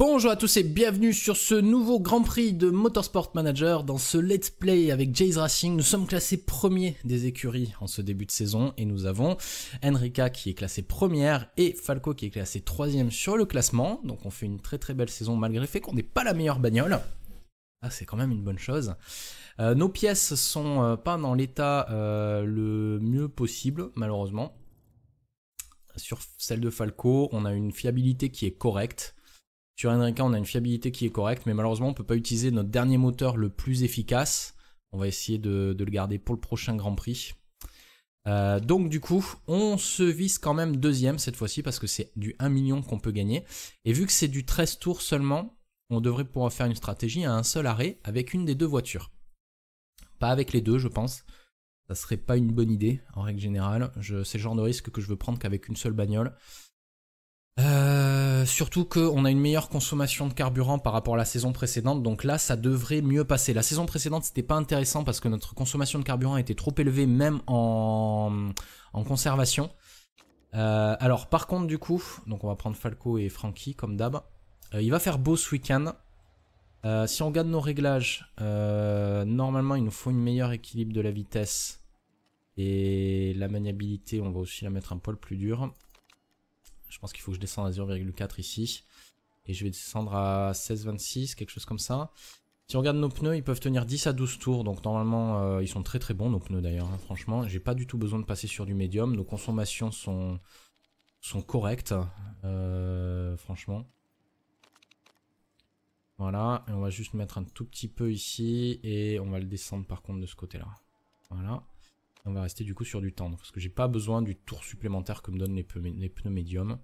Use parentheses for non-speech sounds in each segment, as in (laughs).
Bonjour à tous et bienvenue sur ce nouveau Grand Prix de Motorsport Manager. Dans ce Let's Play avec Jays Racing, nous sommes classés premiers des écuries en ce début de saison et nous avons Enrica qui est classée première et Falco qui est classé troisième sur le classement. Donc on fait une très très belle saison malgré le fait qu'on n'est pas la meilleure bagnole. Ah, c'est quand même une bonne chose. Euh, nos pièces sont euh, pas dans l'état euh, le mieux possible, malheureusement. Sur celle de Falco, on a une fiabilité qui est correcte. Sur Enrica, on a une fiabilité qui est correcte, mais malheureusement, on ne peut pas utiliser notre dernier moteur le plus efficace. On va essayer de, le garder pour le prochain Grand Prix. Euh, donc du coup, on se vise quand même deuxième cette fois-ci parce que c'est du 1 million qu'on peut gagner. Et vu que c'est du 13 tours seulement, on devrait pouvoir faire une stratégie à un seul arrêt avec une des deux voitures. Pas avec les deux, je pense. Ça serait pas une bonne idée en règle générale. C'est le genre de risque que je veux prendre qu'avec une seule bagnole. Euh, surtout qu'on a une meilleure consommation de carburant par rapport à la saison précédente, donc là ça devrait mieux passer. La saison précédente c'était pas intéressant parce que notre consommation de carburant était trop élevée même en, conservation. Euh, alors par contre du coup, donc on va prendre Falco et Frankie comme d'hab. Euh, il va faire beau ce week-end. si on regarde nos réglages, normalement il nous faut une meilleure équilibre de la vitesse et la maniabilité, on va aussi la mettre un poil plus dure. Je pense qu'il faut que je descende à 0,4 ici. Et je vais descendre à 16,26, quelque chose comme ça. Si on regarde nos pneus, ils peuvent tenir 10 à 12 tours, donc normalement euh, ils sont très très bons nos pneus d'ailleurs, hein, franchement. J'ai pas du tout besoin de passer sur du médium, nos consommations sont, sont correctes, euh, franchement. Voilà, et on va juste mettre un tout petit peu ici, et on va le descendre par contre de ce côté-là. Voilà. On va rester du coup sur du tendre, parce que j'ai pas besoin du tour supplémentaire que me donnent les, les pneus médiums.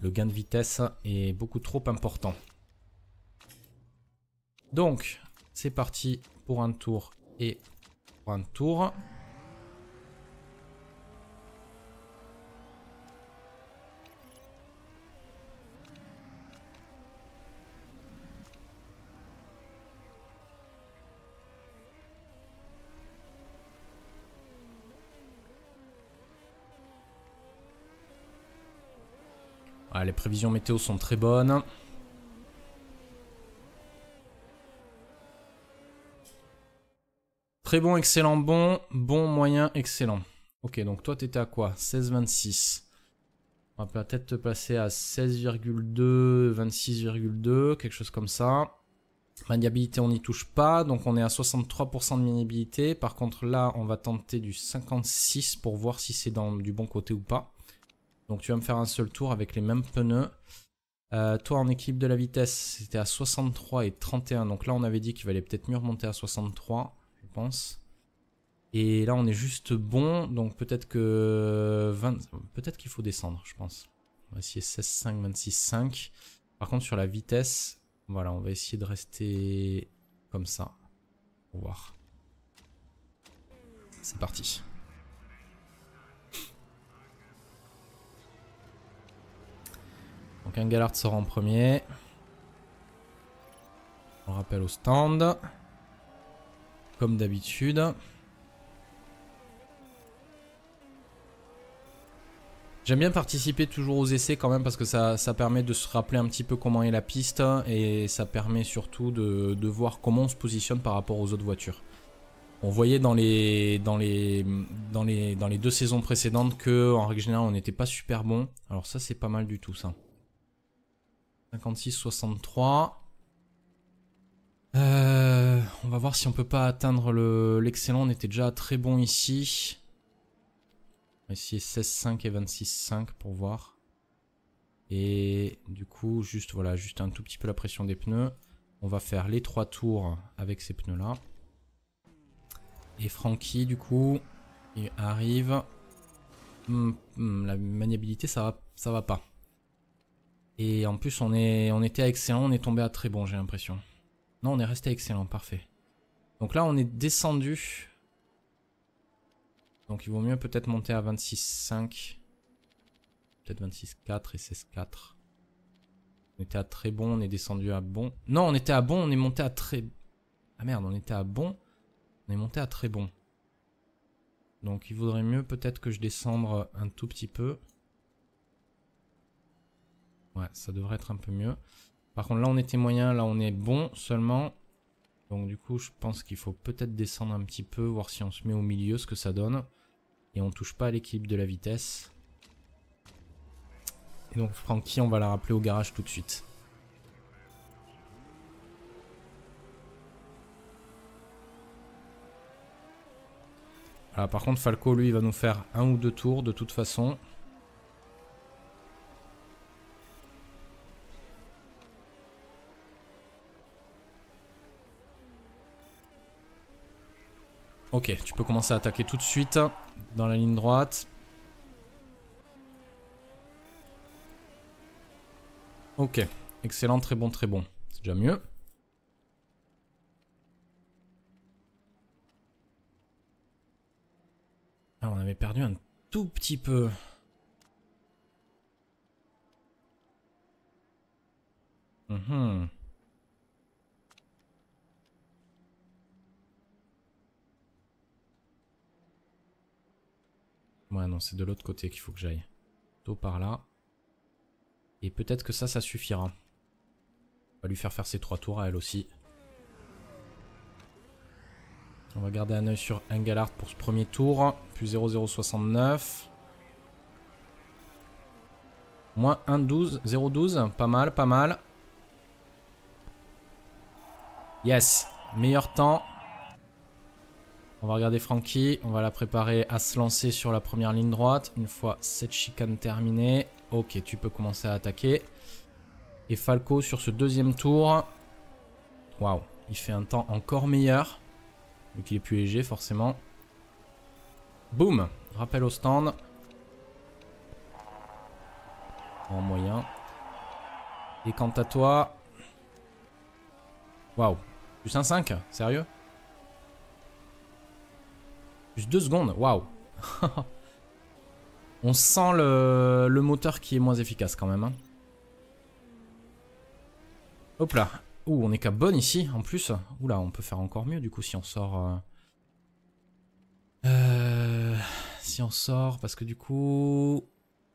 Le gain de vitesse est beaucoup trop important. Donc, c'est parti pour un tour et pour un tour. les prévisions météo sont très bonnes. Très bon, excellent, bon, bon, moyen, excellent. Ok, donc toi, t'étais à quoi 16,26. On va peut-être te passer à 16,2, 26,2, quelque chose comme ça. Maniabilité, on n'y touche pas. Donc on est à 63% de maniabilité. Par contre, là, on va tenter du 56 pour voir si c'est dans du bon côté ou pas. Donc tu vas me faire un seul tour avec les mêmes pneus. Euh, toi en équipe de la vitesse, c'était à 63 et 31. Donc là on avait dit qu'il valait peut-être mieux remonter à 63, je pense. Et là on est juste bon, donc peut-être que peut-être qu'il faut descendre, je pense. On va essayer 26, 5. Par contre sur la vitesse, voilà, on va essayer de rester comme ça. va voir. C'est parti. Galard sort en premier. On rappelle au stand. Comme d'habitude. J'aime bien participer toujours aux essais quand même parce que ça, permet de se rappeler un petit peu comment est la piste et ça permet surtout de, voir comment on se positionne par rapport aux autres voitures. On voyait dans les, dans les, dans les, dans les deux saisons précédentes qu'en règle générale on n'était pas super bon. Alors ça c'est pas mal du tout ça. 56, 63. Euh, on va voir si on peut pas atteindre l'excellent. on était déjà très bon ici. On va essayer 16,5 et 5 pour voir. Et du coup, juste voilà, juste un tout petit peu la pression des pneus. On va faire les trois tours avec ces pneus-là. Et Francky, du coup, il arrive. Hmm, hmm, la maniabilité, ça va, ça va pas. Et en plus, on, est, on était à excellent, on est tombé à très bon, j'ai l'impression. Non, on est resté à excellent, parfait. Donc là, on est descendu. Donc il vaut mieux peut-être monter à 26,5. Peut-être 26,4 et 16,4. On était à très bon, on est descendu à bon. Non, on était à bon, on est monté à très... Ah merde, on était à bon, on est monté à très bon. Donc il vaudrait mieux peut-être que je descende un tout petit peu. Ouais, ça devrait être un peu mieux. Par contre, là, on était moyen. Là, on est bon seulement. Donc, du coup, je pense qu'il faut peut-être descendre un petit peu, voir si on se met au milieu, ce que ça donne. Et on touche pas à l'équilibre de la vitesse. Et donc, Francky, on va la rappeler au garage tout de suite. Alors, par contre, Falco, lui, va nous faire un ou deux tours de toute façon. Ok, tu peux commencer à attaquer tout de suite dans la ligne droite. Ok, excellent, très bon, très bon. C'est déjà mieux. Ah, on avait perdu un tout petit peu. Mhm. Ouais, non, c'est de l'autre côté qu'il faut que j'aille. Tôt par là. Et peut-être que ça, ça suffira. On va lui faire faire ses trois tours à elle aussi. On va garder un œil sur Engelhardt pour ce premier tour. Plus 0069. Moins 1,12, 0,12. Pas mal, pas mal. Yes. Meilleur temps. On va regarder Frankie. On va la préparer à se lancer sur la première ligne droite. Une fois cette chicane terminée. Ok, tu peux commencer à attaquer. Et Falco sur ce deuxième tour. Waouh, il fait un temps encore meilleur. Vu qu'il est plus léger, forcément. Boum Rappel au stand. En moyen. Et quant à toi... Waouh Plus un 5 Sérieux plus 2 secondes, waouh (laughs) On sent le, moteur qui est moins efficace quand même. Hein. Hop là. Ouh, on est qu'à bonne ici, en plus. Ouh là, on peut faire encore mieux, du coup, si on sort... Euh, euh... Si on sort, parce que du coup...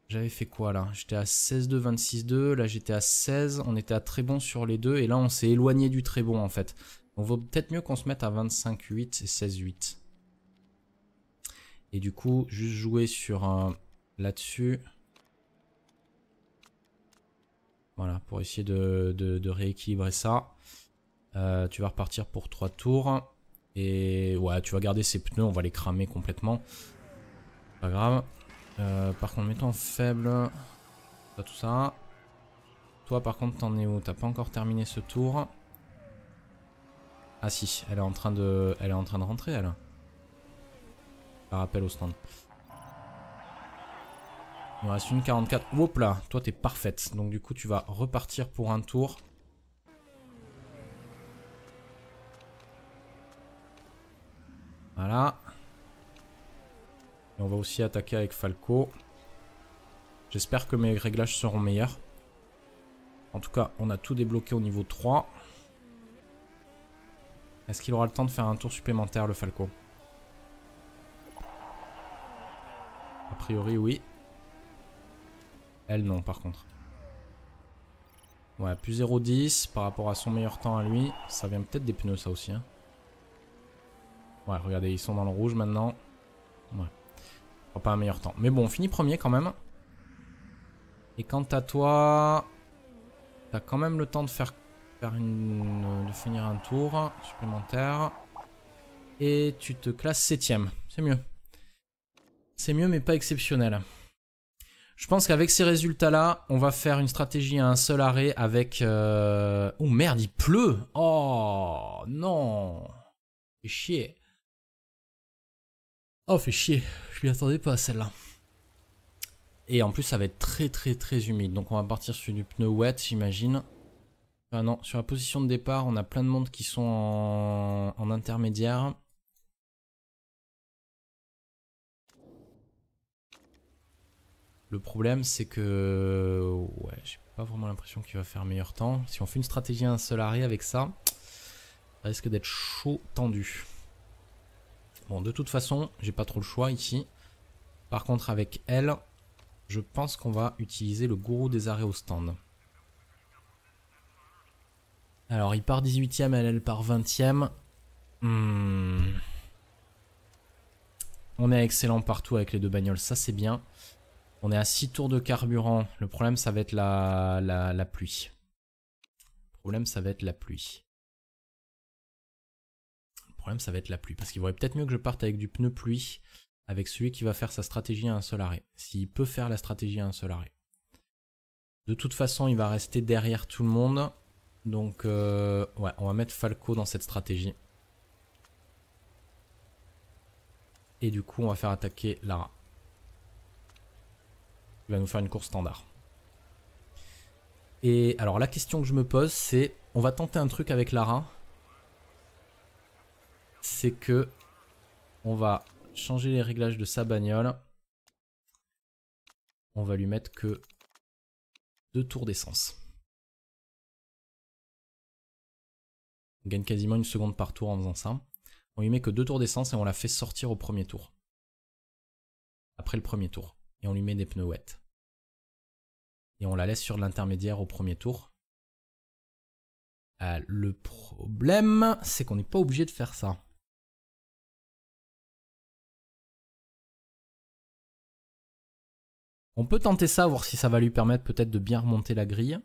J'avais fait quoi, là J'étais à 16-2, 26-2. Là, j'étais à 16. On était à très bon sur les deux. Et là, on s'est éloigné du très bon, en fait. On vaut peut-être mieux qu'on se mette à 25-8 et 16-8. Et du coup, juste jouer sur là-dessus. Voilà, pour essayer de, rééquilibrer ça. Euh, tu vas repartir pour trois tours. Et ouais, tu vas garder ces pneus, on va les cramer complètement. Pas grave. Euh, par contre, mettons faible. Pas tout ça. Toi, par contre, t'en es où T'as pas encore terminé ce tour. Ah si, elle est en train de, elle est en train de rentrer, elle. Par rappel au stand. Il nous reste une 44. Hop là, toi t'es parfaite. Donc du coup tu vas repartir pour un tour. Voilà. on va aussi attaquer avec Falco. J'espère que mes réglages seront meilleurs. En tout cas, on a tout débloqué au niveau 3. Est-ce qu'il aura le temps de faire un tour supplémentaire, le Falco priori, oui. Elle, non, par contre. Ouais, plus 0,10 par rapport à son meilleur temps à lui. Ça vient peut-être des pneus, ça aussi. Hein. Ouais, regardez, ils sont dans le rouge maintenant. Ouais. Oh, pas un meilleur temps. Mais bon, on finit premier quand même. Et quant à toi... T'as quand même le temps de faire, une, de finir un tour supplémentaire. Et tu te classes septième. C'est mieux. C'est mieux mais pas exceptionnel. Je pense qu'avec ces résultats-là, on va faire une stratégie à un seul arrêt avec... Euh, oh merde, il pleut Oh non Fait chier. Oh, fait chier. Je m'y attendais pas à celle-là. Et en plus, ça va être très très très humide. Donc on va partir sur du pneu wet, j'imagine. Ah non, sur la position de départ, on a plein de monde qui sont en, en intermédiaire. Le problème, c'est que. Ouais, j'ai pas vraiment l'impression qu'il va faire meilleur temps. Si on fait une stratégie à un seul arrêt avec ça, ça risque d'être chaud tendu. Bon, de toute façon, j'ai pas trop le choix ici. Par contre, avec elle, je pense qu'on va utiliser le gourou des arrêts au stand. Alors, il part 18ème, elle, elle part 20 e hmm. On est excellent partout avec les deux bagnoles, ça c'est bien. On est à 6 tours de carburant. Le problème, ça va être la, pluie. Le problème, ça va être la pluie. Le problème, ça va être la pluie. Parce qu'il vaudrait peut-être mieux que je parte avec du pneu pluie, avec celui qui va faire sa stratégie à un seul arrêt. S'il peut faire la stratégie à un seul arrêt. De toute façon, il va rester derrière tout le monde. Donc, euh, ouais, on va mettre Falco dans cette stratégie. Et du coup, on va faire attaquer Lara va nous faire une course standard. Et alors la question que je me pose, c'est on va tenter un truc avec Lara. C'est que on va changer les réglages de sa bagnole. On va lui mettre que deux tours d'essence. On gagne quasiment une seconde par tour en faisant ça. On lui met que deux tours d'essence et on la fait sortir au premier tour. Après le premier tour. Et on lui met des pneus et on la laisse sur l'intermédiaire au premier tour. Euh, le problème, c'est qu'on n'est pas obligé de faire ça. On peut tenter ça, voir si ça va lui permettre peut-être de bien remonter la grille.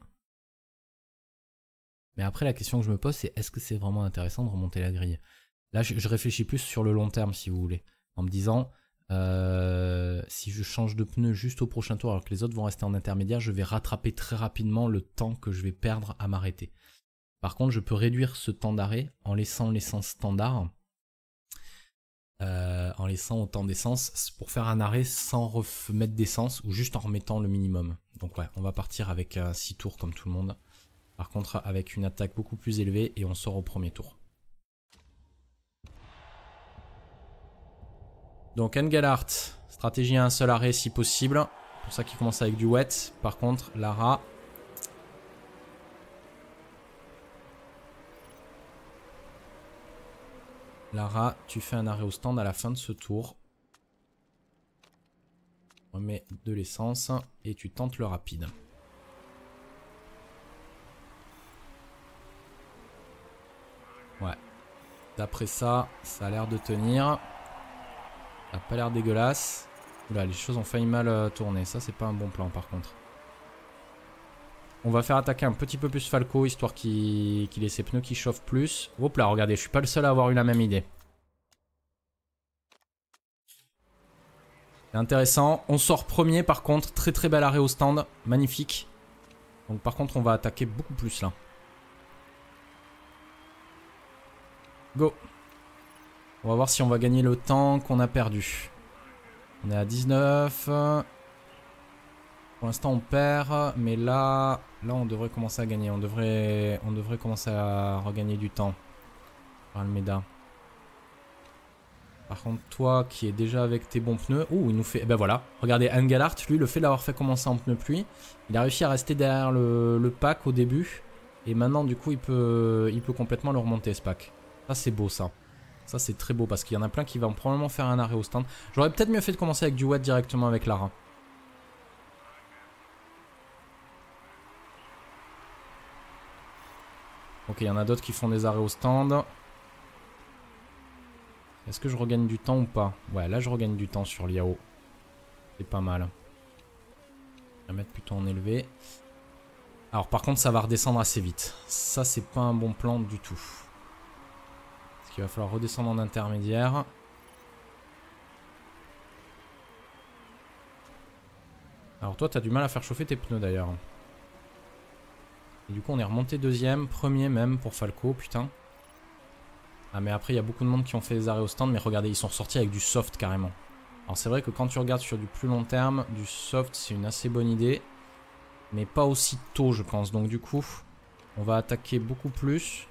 Mais après, la question que je me pose, c'est est-ce que c'est vraiment intéressant de remonter la grille Là, je, réfléchis plus sur le long terme, si vous voulez, en me disant, euh, si je change de pneu juste au prochain tour alors que les autres vont rester en intermédiaire, je vais rattraper très rapidement le temps que je vais perdre à m'arrêter. Par contre, je peux réduire ce temps d'arrêt en laissant l'essence standard, euh, en laissant autant d'essence pour faire un arrêt sans remettre d'essence ou juste en remettant le minimum. Donc ouais, on va partir avec 6 tours comme tout le monde. Par contre, avec une attaque beaucoup plus élevée et on sort au premier tour. Donc Engelhardt, stratégie à un seul arrêt si possible. C'est pour ça qu'il commence avec du wet. Par contre, Lara... Lara, tu fais un arrêt au stand à la fin de ce tour. Remets de l'essence et tu tentes le rapide. Ouais. D'après ça, ça a l'air de tenir a pas l'air dégueulasse. Oula, les choses ont failli mal euh, tourner. Ça, c'est pas un bon plan, par contre. On va faire attaquer un petit peu plus Falco, histoire qu'il ait ses pneus qui chauffent plus. Hop là, regardez, je suis pas le seul à avoir eu la même idée. C'est intéressant. On sort premier, par contre. Très, très bel arrêt au stand. Magnifique. Donc, par contre, on va attaquer beaucoup plus, là. Go on va voir si on va gagner le temps qu'on a perdu. On est à 19. Pour l'instant, on perd. Mais là, là, on devrait commencer à gagner. On devrait, on devrait commencer à regagner du temps. Almeida. Par contre, toi qui es déjà avec tes bons pneus. Ouh, il nous fait. Eh ben voilà. Regardez, Angalart, lui, le fait d'avoir fait commencer en pneu pluie, il a réussi à rester derrière le, pack au début. Et maintenant, du coup, il peut, il peut complètement le remonter, ce pack. Ça, c'est beau, ça. Ça, c'est très beau parce qu'il y en a plein qui vont probablement faire un arrêt au stand. J'aurais peut-être mieux fait de commencer avec du Watt directement avec Lara. Ok, il y en a d'autres qui font des arrêts au stand. Est-ce que je regagne du temps ou pas Ouais, là je regagne du temps sur l'IAO. C'est pas mal. Je vais mettre plutôt en élevé. Alors par contre, ça va redescendre assez vite. Ça, c'est pas un bon plan du tout il va falloir redescendre en intermédiaire. Alors toi, t'as du mal à faire chauffer tes pneus d'ailleurs. du coup, on est remonté deuxième, premier même pour Falco, putain. Ah mais après, il y a beaucoup de monde qui ont fait des arrêts au stand, mais regardez, ils sont sortis avec du soft carrément. Alors c'est vrai que quand tu regardes sur du plus long terme, du soft, c'est une assez bonne idée. Mais pas aussi tôt, je pense. Donc du coup, on va attaquer beaucoup plus.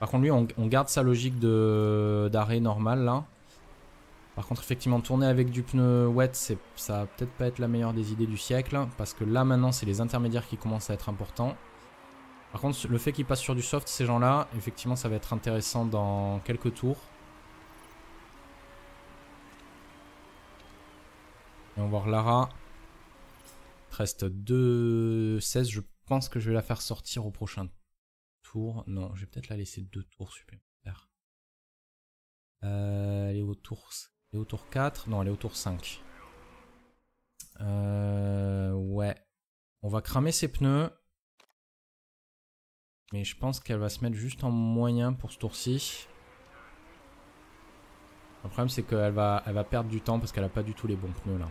Par contre, lui, on, garde sa logique d'arrêt normal là. Par contre, effectivement, tourner avec du pneu wet, ça va peut-être pas être la meilleure des idées du siècle. Parce que là, maintenant, c'est les intermédiaires qui commencent à être importants. Par contre, le fait qu'il passe sur du soft, ces gens-là, effectivement, ça va être intéressant dans quelques tours. Et on va voir Lara. Il reste 2-16. Je pense que je vais la faire sortir au prochain non, je vais peut-être la laisser deux tours supplémentaires. Euh, elle est au tour, elle 4. Non, elle est au tour 5. Euh, ouais. On va cramer ses pneus. Mais je pense qu'elle va se mettre juste en moyen pour ce tour-ci. Le problème c'est qu'elle va, elle va perdre du temps parce qu'elle a pas du tout les bons pneus là.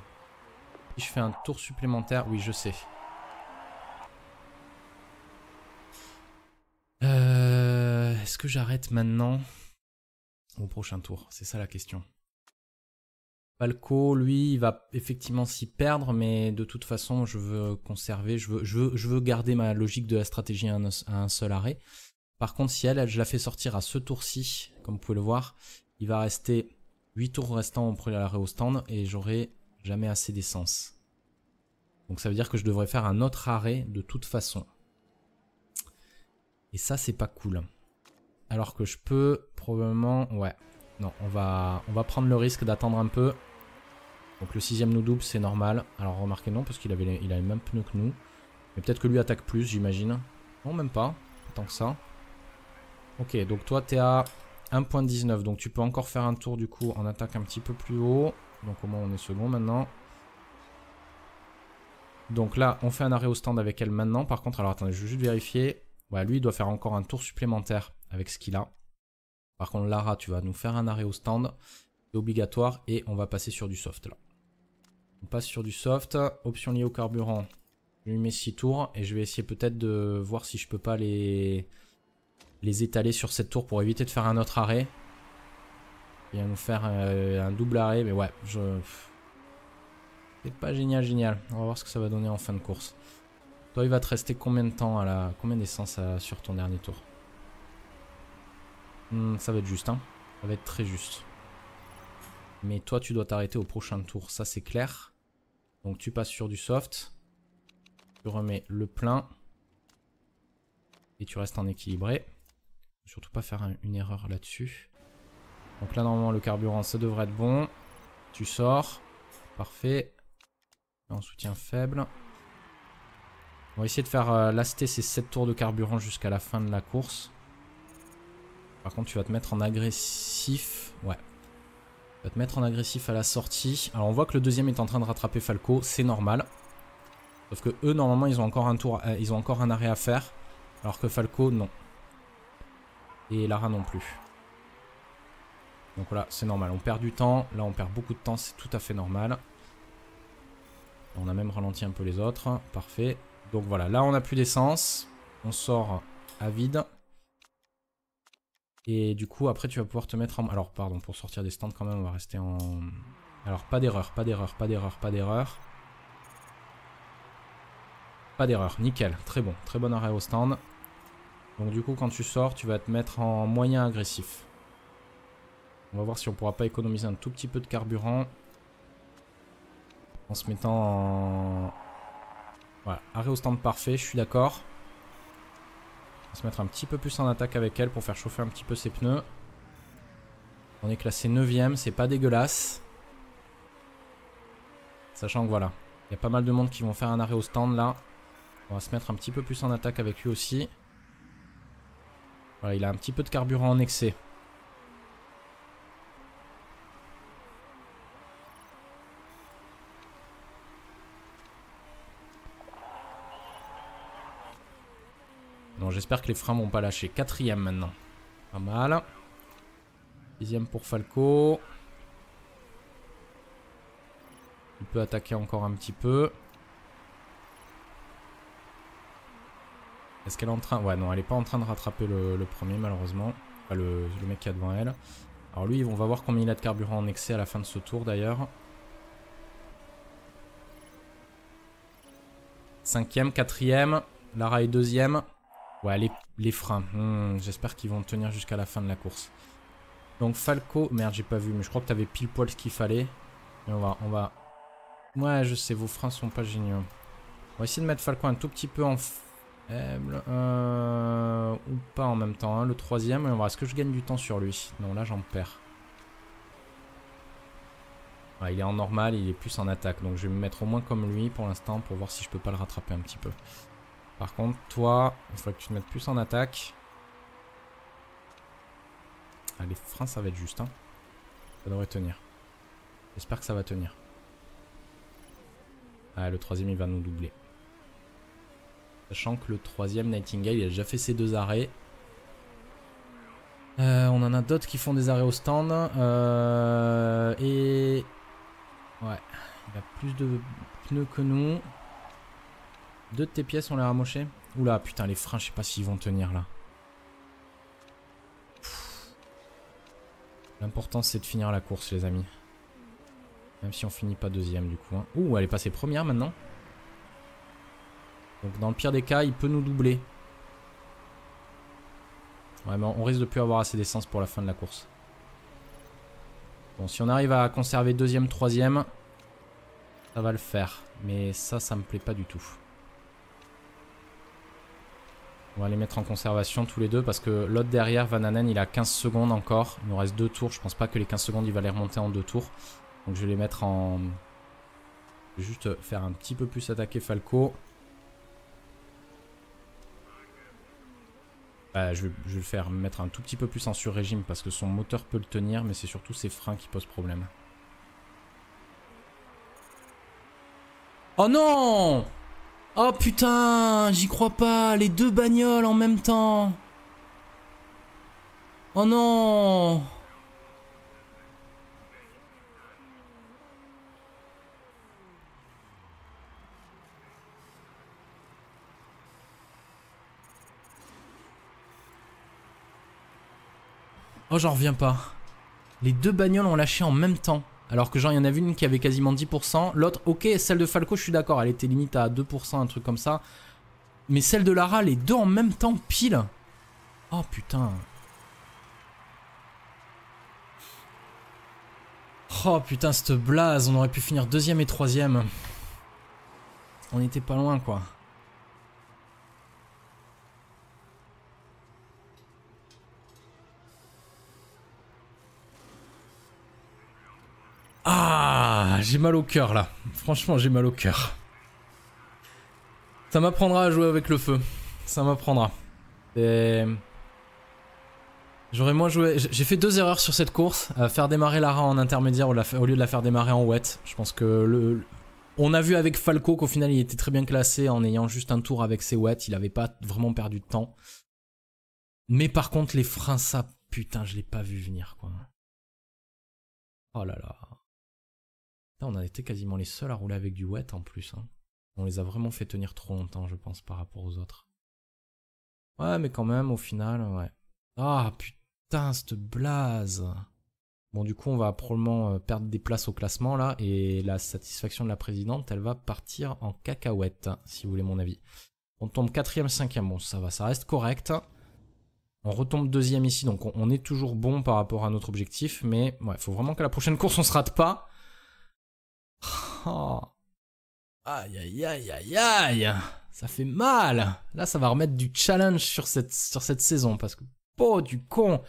Si je fais un tour supplémentaire, oui je sais. j'arrête maintenant au prochain tour C'est ça la question. Falco, lui, il va effectivement s'y perdre, mais de toute façon, je veux conserver, je veux, je veux, garder ma logique de la stratégie à un, seul arrêt. Par contre, si elle, je la fais sortir à ce tour-ci, comme vous pouvez le voir, il va rester 8 tours restants au premier arrêt au stand et j'aurai jamais assez d'essence. Donc ça veut dire que je devrais faire un autre arrêt de toute façon. Et ça, c'est pas cool. Alors que je peux probablement... Ouais. Non, on va, on va prendre le risque d'attendre un peu. Donc le sixième nous double, c'est normal. Alors remarquez non, parce qu'il avait, il a les mêmes que nous. Mais peut-être que lui attaque plus, j'imagine. Non, même pas. Tant que ça. Ok, donc toi, t'es à 1.19. Donc tu peux encore faire un tour du coup en attaque un petit peu plus haut. Donc au moins, on est second maintenant. Donc là, on fait un arrêt au stand avec elle maintenant. Par contre, alors attendez, je vais juste vérifier. Ouais, lui, il doit faire encore un tour supplémentaire avec ce qu'il a. Par contre, Lara, tu vas nous faire un arrêt au stand. C'est obligatoire et on va passer sur du soft là. On passe sur du soft. Option liée au carburant. Je lui mets 6 tours et je vais essayer peut-être de voir si je peux pas les, les étaler sur cette tour pour éviter de faire un autre arrêt. Il va nous faire euh, un double arrêt, mais ouais, je... C'est pas génial, génial. On va voir ce que ça va donner en fin de course. Toi, il va te rester combien de temps à la... Combien d'essence euh, sur ton dernier tour Hmm, ça va être juste, hein. Ça va être très juste. Mais toi, tu dois t'arrêter au prochain tour, ça c'est clair. Donc tu passes sur du soft. Tu remets le plein. Et tu restes en équilibré. Surtout pas faire une erreur là-dessus. Donc là, normalement, le carburant, ça devrait être bon. Tu sors. Parfait. En soutien faible. On va essayer de faire euh, l'aster ces 7 tours de carburant jusqu'à la fin de la course. Par contre, tu vas te mettre en agressif. Ouais. Tu vas te mettre en agressif à la sortie. Alors, on voit que le deuxième est en train de rattraper Falco. C'est normal. Sauf que eux, normalement, ils ont encore un tour, euh, ils ont encore un arrêt à faire. Alors que Falco, non. Et Lara non plus. Donc voilà, c'est normal. On perd du temps. Là, on perd beaucoup de temps. C'est tout à fait normal. On a même ralenti un peu les autres. Parfait. Donc voilà, là, on n'a plus d'essence. On sort à vide. Et du coup, après, tu vas pouvoir te mettre en... Alors, pardon, pour sortir des stands quand même, on va rester en... Alors, pas d'erreur, pas d'erreur, pas d'erreur, pas d'erreur. Pas d'erreur, nickel, très bon, très bon arrêt au stand. Donc du coup, quand tu sors, tu vas te mettre en moyen agressif. On va voir si on pourra pas économiser un tout petit peu de carburant. En se mettant en... Voilà, arrêt au stand parfait, je suis d'accord. On va se mettre un petit peu plus en attaque avec elle pour faire chauffer un petit peu ses pneus. On est classé 9ème, c'est pas dégueulasse. Sachant que voilà, il y a pas mal de monde qui vont faire un arrêt au stand là. On va se mettre un petit peu plus en attaque avec lui aussi. Voilà, il a un petit peu de carburant en excès. j'espère que les freins vont pas lâcher Quatrième maintenant. Pas mal. Dixième pour Falco. Il peut attaquer encore un petit peu. Est-ce qu'elle est en train... Ouais, non, elle est pas en train de rattraper le, premier, malheureusement. Enfin, le, le, mec qui est devant elle. Alors lui, on va voir combien il a de carburant en excès à la fin de ce tour, d'ailleurs. Cinquième, quatrième. Lara est deuxième. Ouais, les, freins. Hmm, j'espère qu'ils vont tenir jusqu'à la fin de la course. Donc Falco, merde, j'ai pas vu, mais je crois que t'avais pile poil ce qu'il fallait. Et on va, on va... Ouais, je sais, vos freins sont pas géniaux. On va essayer de mettre Falco un tout petit peu en faible. Euh, ou pas en même temps. Hein, le troisième, on va est-ce que je gagne du temps sur lui Non, là j'en perds. il est en normal, il est plus en attaque. Donc je vais me mettre au moins comme lui pour l'instant pour voir si je peux pas le rattraper un petit peu. Par contre, toi, il faudrait que tu te mettes plus en attaque. Ah, les freins, ça va être juste. Hein. Ça devrait tenir. J'espère que ça va tenir. Ah, le troisième, il va nous doubler. Sachant que le troisième, Nightingale, il a déjà fait ses deux arrêts. Euh, on en a d'autres qui font des arrêts au stand. Euh, et... Ouais, il a plus de pneus que nous. Deux de tes pièces, on les ramoché. Oula, putain, les freins, je sais pas s'ils vont tenir là. L'important, c'est de finir la course, les amis. Même si on finit pas deuxième, du coup. Hein. Ouh, elle est passée première maintenant. Donc, dans le pire des cas, il peut nous doubler. Vraiment on risque de plus avoir assez d'essence pour la fin de la course. Bon, si on arrive à conserver deuxième, troisième, ça va le faire. Mais ça, ça me plaît pas du tout. On va les mettre en conservation tous les deux parce que l'autre derrière, Vananen, il a 15 secondes encore. Il nous reste deux tours. Je pense pas que les 15 secondes, il va les remonter en deux tours. Donc je vais les mettre en... Je vais juste faire un petit peu plus attaquer Falco. Bah, je, vais, je, vais, le faire mettre un tout petit peu plus en sur-régime parce que son moteur peut le tenir, mais c'est surtout ses freins qui posent problème. Oh non Oh putain, j'y crois pas, les deux bagnoles en même temps. Oh non Oh j'en reviens pas. Les deux bagnoles ont lâché en même temps. Alors que genre, il y en avait une qui avait quasiment 10%. L'autre, ok, celle de Falco, je suis d'accord, elle était limite à 2%, un truc comme ça. Mais celle de Lara, les deux en même temps, pile. Oh putain. Oh putain, cette blaze. on aurait pu finir deuxième et troisième. On était pas loin, quoi. J'ai mal au cœur là. Franchement, j'ai mal au cœur. Ça m'apprendra à jouer avec le feu. Ça m'apprendra. Et... J'aurais moins joué. J'ai fait deux erreurs sur cette course. à euh, faire démarrer Lara en intermédiaire au, lieu de la faire démarrer en wet. Je pense que le. On a vu avec Falco qu'au final il était très bien classé en ayant juste un tour avec ses wet. Il avait pas vraiment perdu de temps. Mais par contre, les freins, ça, putain, je l'ai pas vu venir quoi. Oh là là on a été quasiment les seuls à rouler avec du wet en plus. Hein. On les a vraiment fait tenir trop longtemps, je pense, par rapport aux autres. Ouais, mais quand même, au final, ouais. Ah, putain, cette blaze. Bon, du coup, on va probablement euh, perdre des places au classement, là, et la satisfaction de la présidente, elle va partir en cacahuète, si vous voulez mon avis. On tombe quatrième, cinquième, bon, ça va, ça reste correct. On retombe deuxième ici, donc on est toujours bon par rapport à notre objectif, mais ouais, faut vraiment que la prochaine course, on se rate pas. Oh. Aïe, aïe, aïe, aïe, aïe. Ça fait mal. Là, ça va remettre du challenge sur cette, sur cette saison. Parce que, oh, du con.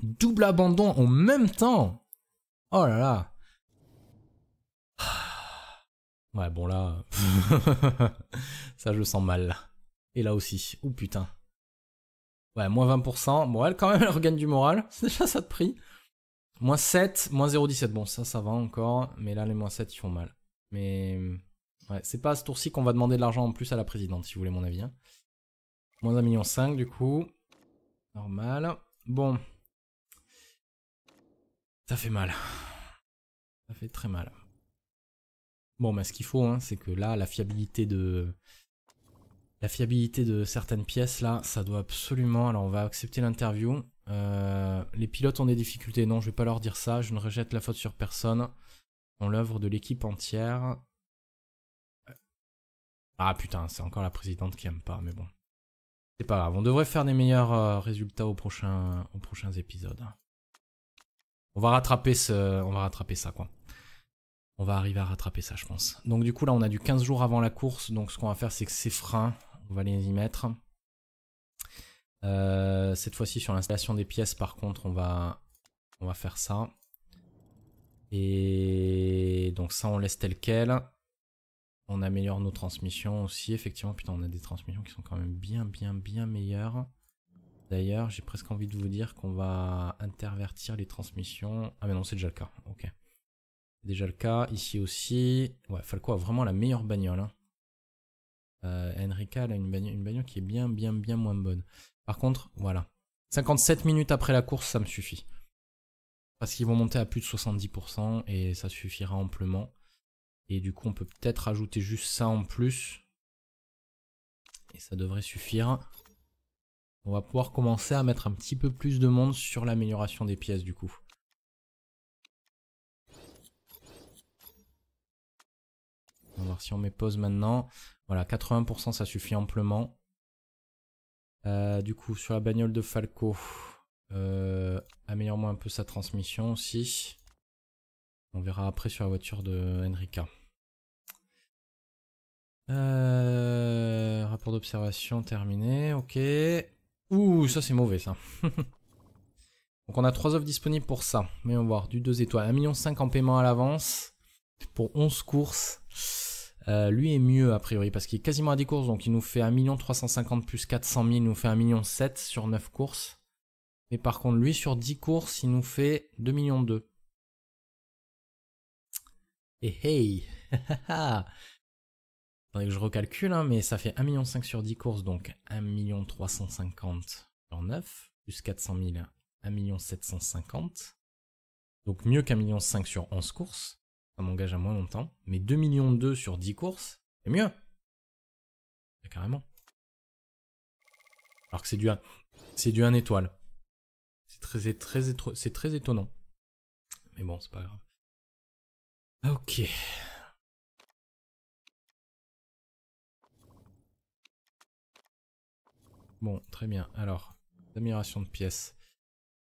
Double abandon en même temps. Oh là là. (sighs) Ouais, bon là. (laughs) ça, je sens mal. Et là aussi. Oh putain. Ouais, moins 20%. Bon, elle, quand même, elle regagne du moral. (laughs) C'est Déjà, ça te prix Moins 7, moins 0,17. Bon, ça, ça va encore. Mais là, les moins 7, ils font mal. Mais ouais, c'est pas à ce tour-ci qu'on va demander de l'argent en plus à la présidente, si vous voulez mon avis. Hein. Moins 1,5 million, du coup. Normal. Bon. Ça fait mal. Ça fait très mal. Bon, mais ce qu'il faut, hein, c'est que là, la fiabilité de, la fiabilité de certaines pièces là, ça doit absolument. Alors on va accepter l'interview. Euh, les pilotes ont des difficultés. Non, je vais pas leur dire ça. Je ne rejette la faute sur personne. On l'œuvre de l'équipe entière. Euh. Ah putain, c'est encore la présidente qui aime pas, mais bon. C'est pas grave, on devrait faire des meilleurs euh, résultats aux prochains, aux prochains épisodes. On va rattraper ce, on va rattraper ça quoi. On va arriver à rattraper ça, je pense. Donc du coup là, on a du 15 jours avant la course, donc ce qu'on va faire, c'est que ces freins, on va les y mettre. Euh, cette fois-ci sur l'installation des pièces par contre on va on va faire ça. Et donc ça on laisse tel quel. On améliore nos transmissions aussi. Effectivement, putain, on a des transmissions qui sont quand même bien, bien, bien meilleures. D'ailleurs, j'ai presque envie de vous dire qu'on va intervertir les transmissions. Ah mais non, c'est déjà le cas. Ok. déjà le cas. Ici aussi. Ouais, Falco a vraiment la meilleure bagnole. Hein. Euh, Enrica, a une bagnole, qui est bien, bien, bien moins bonne. Par contre, voilà. 57 minutes après la course, ça me suffit. Parce qu'ils vont monter à plus de 70% et ça suffira amplement. Et du coup, on peut peut-être Ajouter juste ça en plus. Et ça devrait suffire. On va pouvoir commencer à mettre un petit peu plus de monde sur l'amélioration des pièces du coup. On va voir si on met pause maintenant. Voilà, 80% ça suffit amplement. Euh, du coup, sur la bagnole de Falco, euh, améliore-moi un peu sa transmission aussi. On verra après sur la voiture de Enrica. Euh, rapport d'observation terminé, ok. Ouh, ça c'est mauvais ça. (laughs) Donc on a 3 offres disponibles pour ça. Mais on va voir, du 2 étoiles. 1,5 million en paiement à l'avance pour 11 courses. Euh, lui est mieux a priori parce qu'il est quasiment à 10 courses, donc il nous fait 1 350 000 plus 400 000, il nous fait 1 million 7 sur 9 courses. Mais par contre, lui sur 10 courses, il nous fait 2 millions 2. Et hey Attendez (laughs) que je recalcule, hein, mais ça fait 1 million 5 sur 10 courses, donc 1 million 350 sur 9, plus 400 000, 1 million 750. Donc mieux qu'un million 5 sur 11 courses ça m'engage à moins longtemps, mais 2 millions 2 sur 10 courses, c'est mieux. Carrément. Alors que c'est du, c'est du 1 étoile. C'est très, très, c'est très étonnant. Mais bon, c'est pas grave. Ok. Bon, très bien. Alors, amélioration de pièces.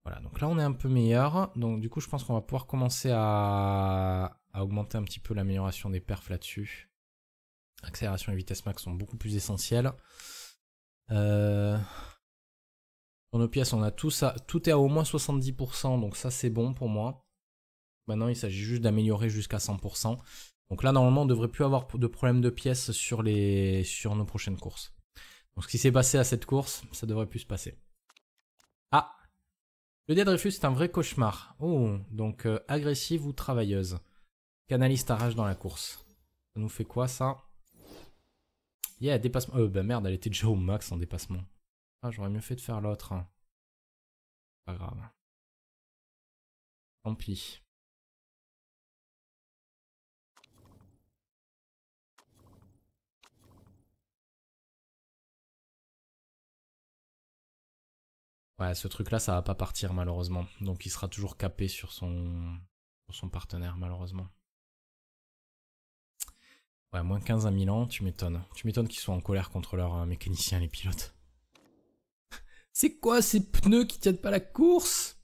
Voilà, donc là on est un peu meilleur. Donc du coup je pense qu'on va pouvoir commencer à, à augmenter un petit peu l'amélioration des perfs là-dessus. Accélération et vitesse max sont beaucoup plus essentielles. Euh... nos pièces, on a tout ça. Tout est à au moins 70%, donc ça c'est bon pour moi. Maintenant, il s'agit juste d'améliorer jusqu'à 100%. Donc là, normalement, on ne devrait plus avoir de problème de pièces sur, les... sur nos prochaines courses. Donc ce qui s'est passé à cette course, ça devrait plus se passer. Ah Le dé est un vrai cauchemar. Oh, donc euh, agressive ou travailleuse. Canaliste arrache dans la course. Ça nous fait quoi ça Yeah, dépassement. Euh bah merde, elle était déjà au max en dépassement. Ah, j'aurais mieux fait de faire l'autre. Hein. Pas grave. Tant pis. Ouais, ce truc-là, ça va pas partir malheureusement. Donc il sera toujours capé sur son, sur son partenaire malheureusement à moins 15 à ans tu m'étonnes. Tu m'étonnes qu'ils soient en colère contre leurs mécanicien, euh, mécaniciens, les pilotes. (laughs) C'est quoi ces pneus qui tiennent pas la course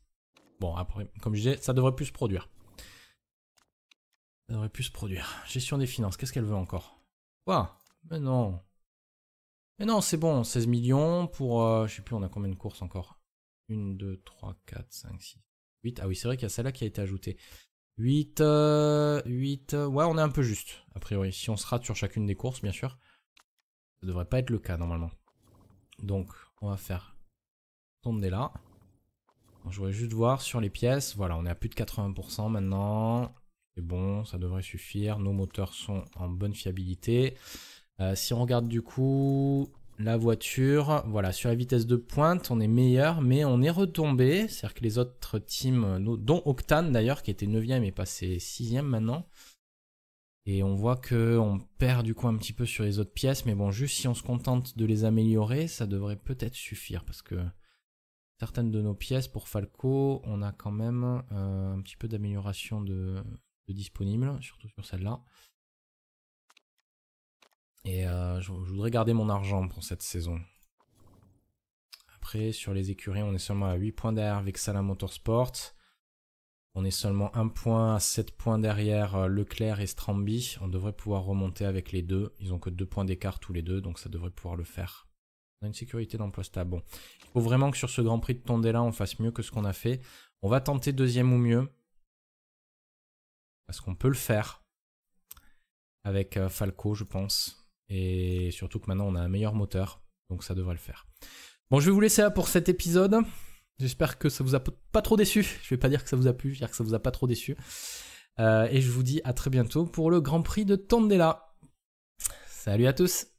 Bon, après, comme je disais, ça devrait plus se produire. Ça devrait plus se produire. Gestion des finances, qu'est-ce qu'elle veut encore Quoi Mais non. Mais non, c'est bon, 16 millions pour... Euh, je sais plus, on a combien de courses encore 1, 2, 3, 4, 5, 6, 8. Ah oui, c'est vrai qu'il y a celle-là qui a été ajoutée. 8, euh, euh, ouais, on est un peu juste, a priori. Si on se rate sur chacune des courses, bien sûr. Ça devrait pas être le cas, normalement. Donc, on va faire tomber là. je voudrais juste voir sur les pièces. Voilà, on est à plus de 80% maintenant. C'est bon, ça devrait suffire. Nos moteurs sont en bonne fiabilité. Euh, si on regarde du coup la voiture. Voilà, sur la vitesse de pointe, on est meilleur, mais on est retombé. C'est-à-dire que les autres teams, euh, dont Octane d'ailleurs, qui était 9ème, est passé 6 maintenant. Et on voit que perd du coup un petit peu sur les autres pièces, mais bon, juste si on se contente de les améliorer, ça devrait peut-être suffire, parce que certaines de nos pièces pour Falco, on a quand même euh, un petit peu d'amélioration de, de disponible, surtout sur celle-là. Et euh, je, voudrais garder mon argent pour cette saison. Après, sur les écuries, on est seulement à 8 points derrière Vexala Motorsport. On est seulement 1 point à 7 points derrière euh, Leclerc et Strambi. On devrait pouvoir remonter avec les deux. Ils ont que 2 points d'écart tous les deux, donc ça devrait pouvoir le faire. On a une sécurité d'emploi stable. Ah bon, il faut vraiment que sur ce Grand Prix de Tondela, on fasse mieux que ce qu'on a fait. On va tenter deuxième ou mieux. Parce qu'on peut le faire. Avec euh, Falco, je pense. Et surtout que maintenant on a un meilleur moteur, donc ça devrait le faire. Bon, je vais vous laisser là pour cet épisode. J'espère que ça vous a pas trop déçu. Je vais pas dire que ça vous a plu, je vais dire que ça vous a pas trop déçu. Euh, et je vous dis à très bientôt pour le Grand Prix de Tandela. Salut à tous